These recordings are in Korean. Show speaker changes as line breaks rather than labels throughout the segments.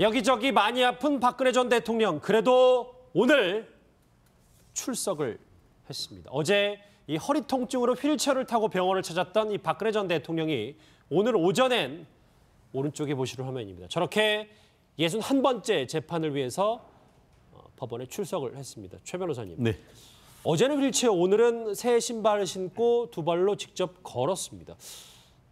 여기저기 많이 아픈 박근혜 전 대통령 그래도 오늘 출석을 했습니다. 어제 이 허리 통증으로 휠체어를 타고 병원을 찾았던 이 박근혜 전 대통령이 오늘 오전엔 오른쪽에 보시는 화면입니다. 저렇게 예순 한번째 재판을 위해서 어, 법원에 출석을 했습니다. 최 변호사님. 네. 어제는 휠체어, 오늘은 새 신발을 신고 두 발로 직접 걸었습니다.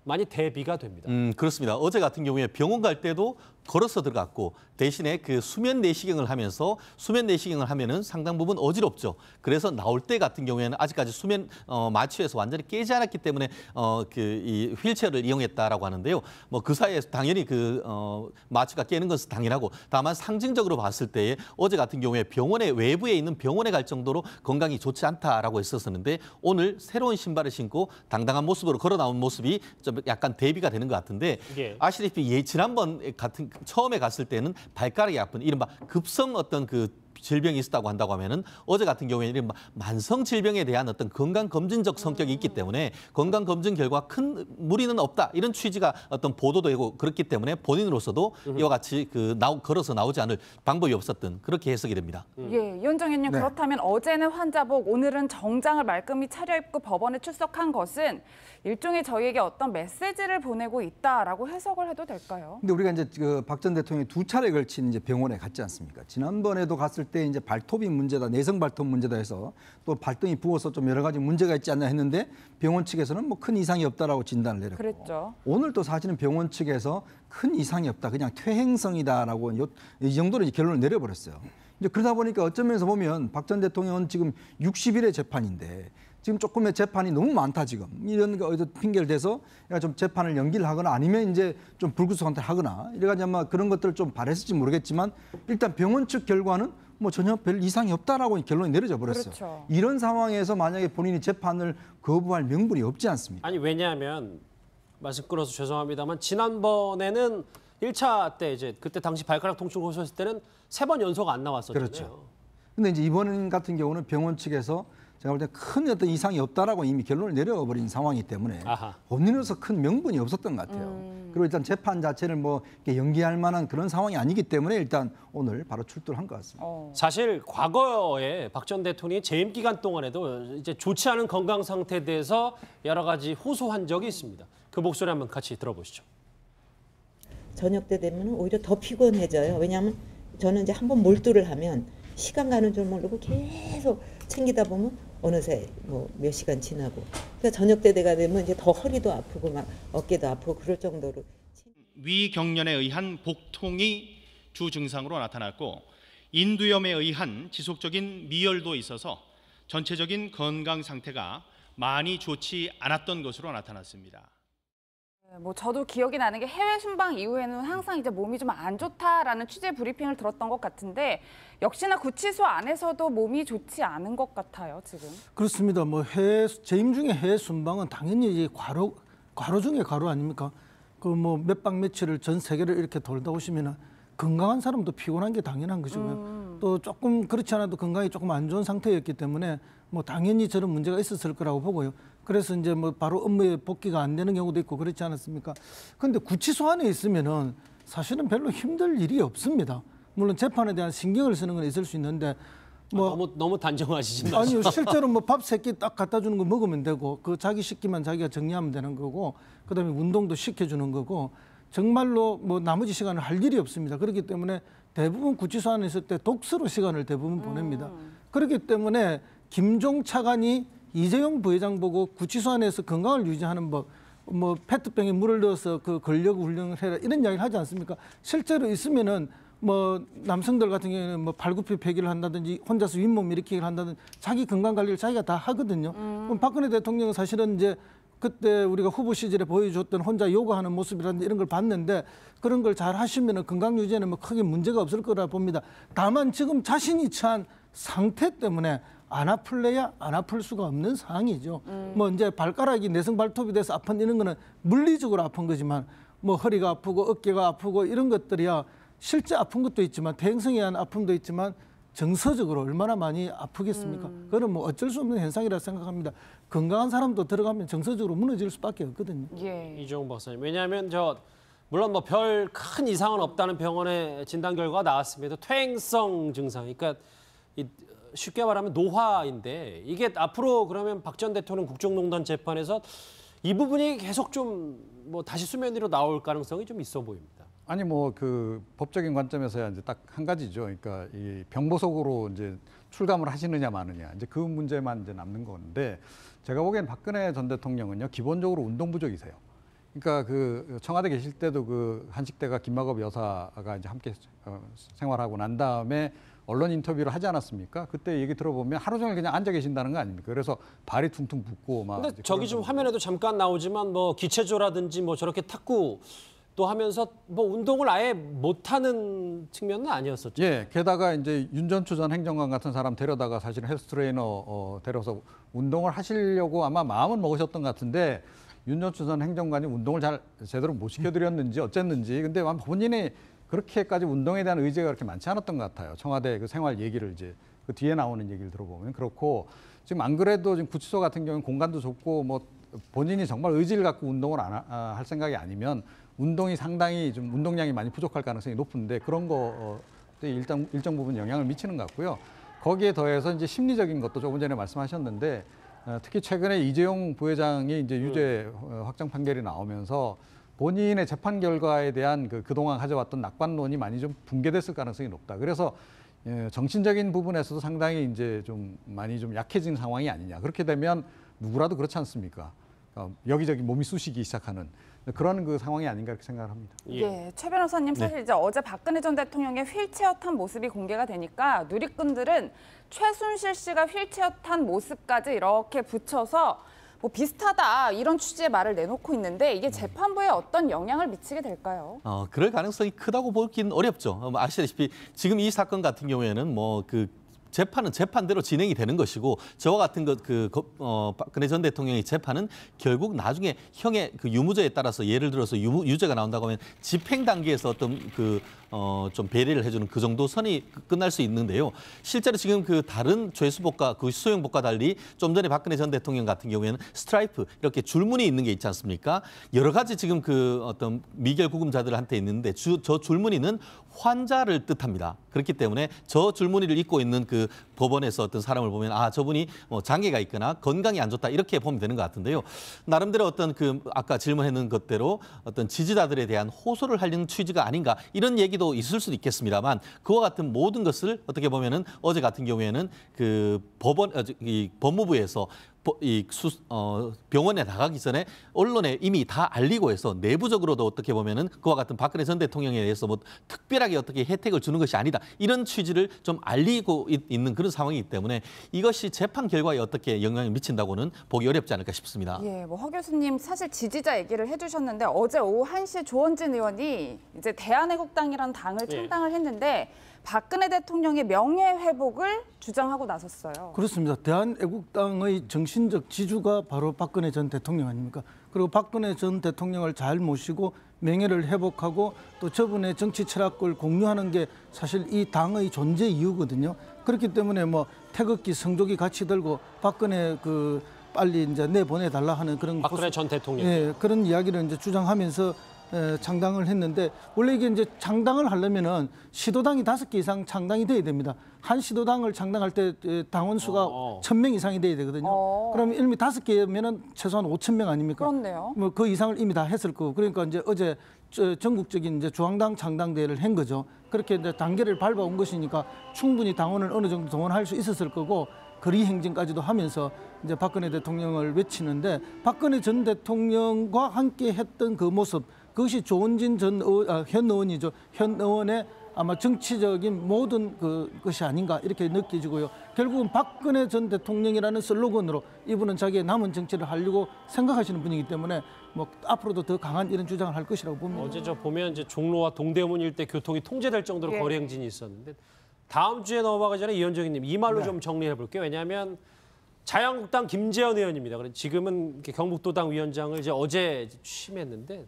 많이 대비가 됩니다. 음, 그렇습니다. 어제 같은 경우에 병원 갈 때도 걸어서 들어갔고 대신에 그 수면 내시경을 하면서 수면 내시경을 하면은 상당 부분 어지럽죠. 그래서 나올 때 같은 경우에는 아직까지 수면 어, 마취에서 완전히 깨지 않았기 때문에 어, 그 이 휠체어를 이용했다라고 하는데요. 뭐 그 사이에 당연히 그 어, 마취가 깨는 것은 당연하고 다만 상징적으로 봤을 때에 어제 같은 경우에 병원에 외부에 있는 병원에 갈 정도로 건강이 좋지 않다라고 했었었는데 오늘 새로운 신발을 신고 당당한 모습으로 걸어 나온 모습이 좀 약간 대비가 되는 것 같은데 예. 아시다시피 예 지난번 같은 처음에 갔을 때는 발가락이 아픈 이른바 급성 어떤 그 질병이 있었다고 한다고 하면은 어제 같은 경우에는 만성 질병에 대한 어떤 건강 검진적 성격이 있기 때문에 건강 검진 결과 큰 무리는 없다 이런 취지가 어떤 보도도 되고 그렇기 때문에 본인으로서도 이와 같이 그 나오, 걸어서 나오지 않을 방법이 없었던 그렇게 해석이 됩니다.
음. 예, 윤정현님 네. 그렇다면 어제는 환자복, 오늘은 정장을 말끔히 차려입고 법원에 출석한 것은 일종의 저희에게 어떤 메시지를 보내고 있다라고 해석을 해도 될까요?
근데 우리가 이제 그박전 대통령이 두 차례 걸친 이제 병원에 갔지 않습니까? 지난번에도 갔을 때. 때 이제 발톱이 문제다, 내성 발톱 문제다 해서 또 발등이 부어서 좀 여러 가지 문제가 있지 않나 했는데 병원 측에서는 뭐 큰 이상이 없다라고 진단을 내렸고 그랬죠. 오늘 또 사실은 병원 측에서 큰 이상이 없다, 그냥 퇴행성이다라고 이 정도로 결론을 내려버렸어요. 이제 그러다 보니까 어쩌면서 보면 박 전 대통령은 지금 60일의 재판인데 지금 조금의 재판이 너무 많다 지금 이런 거 핑계를 대서 좀 재판을 연기를 하거나 아니면 이제 좀 불구속 한테 하거나 이래가지고 아마 그런 것들을 좀 바랬을지 모르겠지만 일단 병원 측 결과는 뭐 전혀 별 이상이 없다라고 결론이 내려져 버렸어요. 그렇죠. 이런 상황에서 만약에 본인이 재판을 거부할 명분이 없지 않습니까?
아니 왜냐하면 말씀 끊어서 죄송합니다만 지난번에는 1차 때 이제 그때 당시 발가락 통증 호소했을 때는 세 번 연속 안 나왔었잖아요. 그렇죠.
근데 이제 이번 같은 경우는 병원 측에서 제가 볼 때 큰 어떤 이상이 없다라고 이미 결론을 내려버린 상황이기 때문에 본인으로서큰 명분이 없었던 것 같아요. 음. 그리고 일단 재판 자체를 뭐 연기할 만한 그런 상황이 아니기 때문에 일단 오늘 바로 출두를 한 것 같습니다.
어. 사실 과거에 박 전 대통령이 재임 기간 동안에도 이제 좋지 않은 건강 상태에 대해서 여러 가지 호소한 적이 있습니다. 그 목소리 한번 같이 들어보시죠.
저녁 때 되면 오히려 더 피곤해져요. 왜냐하면 저는 이제 한번 몰두를 하면 시간 가는 줄 모르고 계속 챙기다 보면
어느새 뭐 몇 시간 지나고
그러니까 저녁 때 내가 되면 이제 더 허리도 아프고
막 어깨도 아프고 그럴 정도로
위경련에 의한 복통이 주 증상으로 나타났고 인두염에 의한 지속적인 미열도 있어서 전체적인 건강 상태가 많이 좋지 않았던 것으로 나타났습니다.
네, 뭐 저도 기억이 나는 게 해외 순방 이후에는 항상 이제 몸이 좀 안 좋다라는 취재 브리핑을 들었던 것 같은데 역시나 구치소 안에서도 몸이 좋지 않은 것 같아요 지금.
그렇습니다. 뭐 해외 재임 중에 해외 순방은 당연히 이 과로 과로 중에 과로 아닙니까? 그 뭐 몇 박 며칠을 전 세계를 이렇게 돌다 오시면은 건강한 사람도 피곤한 게 당연한 거죠. 음. 또 조금 그렇지 않아도 건강이 조금 안 좋은 상태였기 때문에 뭐 당연히 저런 문제가 있었을 거라고 보고요. 그래서 이제 뭐 바로 업무에 복귀가 안 되는 경우도 있고 그렇지 않았습니까? 근데 구치소 안에 있으면은 사실은 별로 힘들 일이 없습니다. 물론 재판에 대한 신경을 쓰는 건 있을 수 있는데 뭐 아,
너무 너무 단정하시지 마시 아니요 실제로
뭐 밥세끼 딱 갖다 주는 거 먹으면 되고 그 자기 식기만 자기가 정리하면 되는 거고 그다음에 운동도 시켜주는 거고 정말로 뭐 나머지 시간을 할 일이 없습니다. 그렇기 때문에 대부분 구치소 안에 있을 때 독서로 시간을 대부분 보냅니다. 음. 그렇기 때문에 김종 차관이 이재용 부회장 보고 구치소 안에서 건강을 유지하는 법, 뭐 페트병에 물을 넣어서 그 근력 훈련을 해라 이런 이야기를 하지 않습니까? 실제로 있으면은 뭐 남성들 같은 경우에는 뭐 발굽뼈 폐기를 한다든지 혼자서 윗몸 일으키기를 한다든지 자기 건강 관리를 자기가 다 하거든요. 음. 그럼 박근혜 대통령은 사실은 이제 그때 우리가 후보 시절에 보여줬던 혼자 요구하는 모습이라든지 이런 걸 봤는데 그런 걸 잘 하시면 건강 유지에는 뭐 크게 문제가 없을 거라 봅니다. 다만 지금 자신이 처한 상태 때문에 안 아플래야 안 아플 수가 없는 상황이죠. 음. 뭐 이제 발가락이 내성 발톱이 돼서 아픈 이런 거는 물리적으로 아픈 거지만 뭐 허리가 아프고 어깨가 아프고 이런 것들이야 실제 아픈 것도 있지만 대행성에 의한 아픔도 있지만 정서적으로 얼마나 많이 아프겠습니까? 음. 그건 뭐 어쩔 수 없는 현상이라 생각합니다. 건강한 사람도 들어가면 정서적으로 무너질 수밖에 없거든요.
예. 이종훈 박사님, 왜냐하면 저 물론 뭐 별 큰 이상은 없다는 병원의 진단 결과가 나왔습니다. 퇴행성 증상, 그러니까 이, 쉽게 말하면 노화인데 이게 앞으로 그러면 박 전 대통령 국정농단 재판에서 이 부분이 계속 좀 뭐 다시 수면 위로 나올 가능성이 좀 있어 보입니다.
아니 뭐 그 법적인 관점에서야 이제 딱 한 가지죠. 그러니까 이 병보석으로 이제 출감을 하시느냐 마느냐 이제 그 문제만 이제 남는 건데 제가 보기엔 박근혜 전 대통령은요 기본적으로 운동 부족이세요. 그러니까 그 청와대 계실 때도 그 한식대가 김마겁 여사가 이제 함께 어, 생활하고 난 다음에 언론 인터뷰를 하지 않았습니까? 그때 얘기 들어보면 하루 종일 그냥 앉아 계신다는 거 아닙니까? 그래서 발이 퉁퉁 붓고 막. 근데 저기 지금
화면에도 잠깐 나오지만 뭐 기체조라든지 뭐 저렇게 탁구 또 하면서 뭐 운동을 아예 못하는 측면은
아니었었죠. 예, 게다가 이제 윤전추 전 행정관 같은 사람 데려다가 사실은 헬스 트레이너 어, 데려서 운동을 하시려고 아마 마음은 먹으셨던 것 같은데 윤전추 전 행정관이 운동을 잘 제대로 못 시켜드렸는지 어쨌는지 근데 본인이 그렇게까지 운동에 대한 의지가 그렇게 많지 않았던 것 같아요. 청와대 그 생활 얘기를 이제 그 뒤에 나오는 얘기를 들어보면 그렇고 지금 안 그래도 지금 구치소 같은 경우는 공간도 좁고 뭐 본인이 정말 의지를 갖고 운동을 안할 아, 생각이 아니면 운동이 상당히 좀 운동량이 많이 부족할 가능성이 높은데 그런 거에 어, 일단 일정 부분 영향을 미치는 것 같고요. 거기에 더해서 이제 심리적인 것도 조금 전에 말씀하셨는데 어, 특히 최근에 이재용 부회장이 이제 네. 유죄 어, 확정 판결이 나오면서 본인의 재판 결과에 대한 그 그동안 가져왔던 낙관론이 많이 좀 붕괴됐을 가능성이 높다. 그래서 예, 정신적인 부분에서도 상당히 이제 좀 많이 좀 약해진 상황이 아니냐. 그렇게 되면 누구라도 그렇지 않습니까? 여기저기 몸이 쑤시기 시작하는 그런 그 상황이 아닌가 이렇게 생각을 합니다. 예,
예최 변호사님 네. 사실 네. 이제 어제 박근혜 전 대통령의 휠체어 탄 모습이 공개가 되니까 누리꾼들은 최순실 씨가 휠체어 탄 모습까지 이렇게 붙여서 뭐 비슷하다 이런 취지의 말을 내놓고 있는데 이게 음. 재판부에 어떤 영향을 미치게 될까요?
어, 그럴 가능성이 크다고 보긴 어렵죠. 어, 뭐 아시다시피 지금 이 사건 같은 경우에는 뭐그 재판은 재판대로 진행이 되는 것이고 저와 같은 것, 그, 어, 박근혜 전 대통령의 재판은 결국 나중에 형의 그 유무죄에 따라서 예를 들어서 유무, 유죄가 나온다고 하면 집행 단계에서 어떤 그 어, 좀 배려를 해주는 그 정도 선이 끝날 수 있는데요. 실제로 지금 그 다른 죄수복과 그 수용복과 달리 좀 전에 박근혜 전 대통령 같은 경우에는 스트라이프 이렇게 줄무늬 있는 게 있지 않습니까? 여러 가지 지금 그 어떤 미결 구금자들한테 있는데 주, 저 줄무늬는 환자를 뜻합니다. 그렇기 때문에 저 줄무늬를 입고 있는 그 법원에서 어떤 사람을 보면 아 저분이 뭐 장애가 있거나 건강이 안 좋다 이렇게 보면 되는 것 같은데요. 나름대로 어떤 그 아까 질문했는 것대로 어떤 지지자들에 대한 호소를 하려는 취지가 아닌가 이런 얘기. 얘기도 있을 수도 있겠습니다만 그와 같은 모든 것을 어떻게 보면은 어제 같은 경우에는 그 법원 어, 이 법무부에서 이 수, 어, 병원에 나가기 전에 언론에 이미 다 알리고 해서 내부적으로도 어떻게 보면은 그와 같은 박근혜 전 대통령에 대해서 뭐 특별하게 어떻게 혜택을 주는 것이 아니다 이런 취지를 좀 알리고 있, 있는 그런 상황이기 때문에 이것이 재판 결과에 어떻게 영향을 미친다고는 보기 어렵지 않을까 싶습니다.
예, 뭐 허 교수님 사실 지지자 얘기를 해주셨는데 어제 오후 1시 조원진 의원이 이제 대한애국당이라는 당을 네. 창당을 했는데. 박근혜 대통령의 명예 회복을 주장하고 나섰어요.
그렇습니다. 대한애국당의 정신적 지주가 바로 박근혜 전 대통령 아닙니까? 그리고 박근혜 전 대통령을 잘 모시고 명예를 회복하고 또 저분의 정치 철학을 공유하는 게 사실 이 당의 존재 이유거든요. 그렇기 때문에 뭐 태극기 성조기 같이 들고 박근혜 그 빨리 이제 내보내달라 하는 그런 박근혜
호소, 전 대통령
예, 그런 이야기를 이제 주장하면서 창당을 했는데 원래 이게 이제 창당을 하려면은 시도당이 다섯 개 이상 창당이 돼야 됩니다. 한 시도당을 창당할때 당원 수가 어, 어. 천명 이상이 돼야 되거든요. 오. 어. 그럼 이미 다섯 개면은 최소한 오천 명 아닙니까? 그렇네요. 뭐 그 이상을 이미 다 했을 거고 그러니까 이제 어제 전국적인 이제 중앙당 창당 대회를 한 거죠. 그렇게 이제 단계를 밟아온 것이니까 충분히 당원을 어느 정도 동원할 수 있었을 거고 거리 행진까지도 하면서 이제 박근혜 대통령을 외치는데 박근혜 전 대통령과 함께 했던 그 모습 그것이 조원진 전 의원, 아, 현 의원이죠. 현 의원의 아마 정치적인 모든 그 것이 아닌가 이렇게 느껴지고요. 결국은 박근혜 전 대통령이라는 슬로건으로 이분은 자기의 남은 정치를 하려고 생각하시는 분이기 때문에 뭐 앞으로도 더 강한 이런 주장을 할 것이라고 봅니다. 어제 저
보면 이제 종로와 동대문 일대 교통이 통제될 정도로 예. 거리 행진이 있었는데 다음 주에 넘어가기 전에 이현정님 이 말로 네. 좀 정리해 볼게요. 왜냐하면 자유한국당 김재현 의원입니다. 지금은 경북도당 위원장을 이제 어제 취임했는데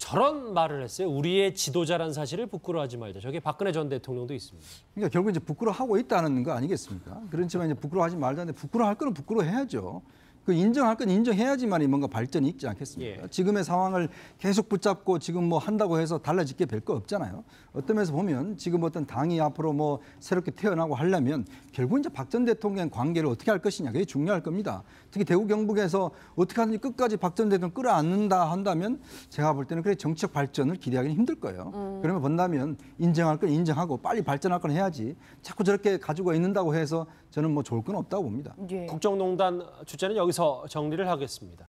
저런 말을 했어요. 우리의 지도자란 사실을 부끄러워하지 말자. 저게 박근혜 전 대통령도 있습니다.
그러니까 결국 이제 부끄러워하고 있다는 거 아니겠습니까? 그렇지만 이제 부끄러워하지 말자는데 부끄러워할 거는 부끄러워해야죠. 그 인정할 건 인정해야지만 이 뭔가 발전이 있지 않겠습니까? 예. 지금의 상황을 계속 붙잡고 지금 뭐 한다고 해서 달라질 게별거 없잖아요. 어떤 면에서 보면 지금 어떤 당이 앞으로 뭐 새롭게 태어나고 하려면 결국 이제 박 전 대통령 관계를 어떻게 할 것이냐 그게 중요할 겁니다. 특히 대구 경북에서 어떻게 하든지 끝까지 박 전 대통령 끌어안는다 한다면 제가 볼 때는 그래 정치적 발전을 기대하기는 힘들 거예요. 음. 그러면 본다면 인정할 건 인정하고 빨리 발전할 건 해야지 자꾸 저렇게 가지고 있는다고 해서 저는 뭐 좋을 건 없다고 봅니다.
예. 국정농단 주제는 여기서 정리를 하겠습니다.